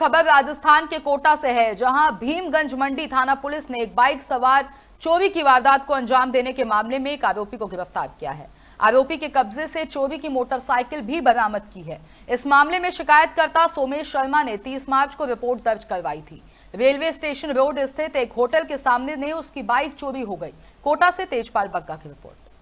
खबर राजस्थान के कोटा से है जहां भीमगंज मंडी थाना पुलिस ने एक बाइक सवार चोरी की वारदात को अंजाम देने के मामले में एक आरोपी को गिरफ्तार किया है आरोपी के कब्जे से चोरी की मोटरसाइकिल भी बरामद की है इस मामले में शिकायतकर्ता सोमेश शर्मा ने 30 मार्च को रिपोर्ट दर्ज करवाई थी रेलवे स्टेशन रोड स्थित एक होटल के सामने ने उसकी बाइक चोरी हो गई कोटा से तेजपाल बग्गा की रिपोर्ट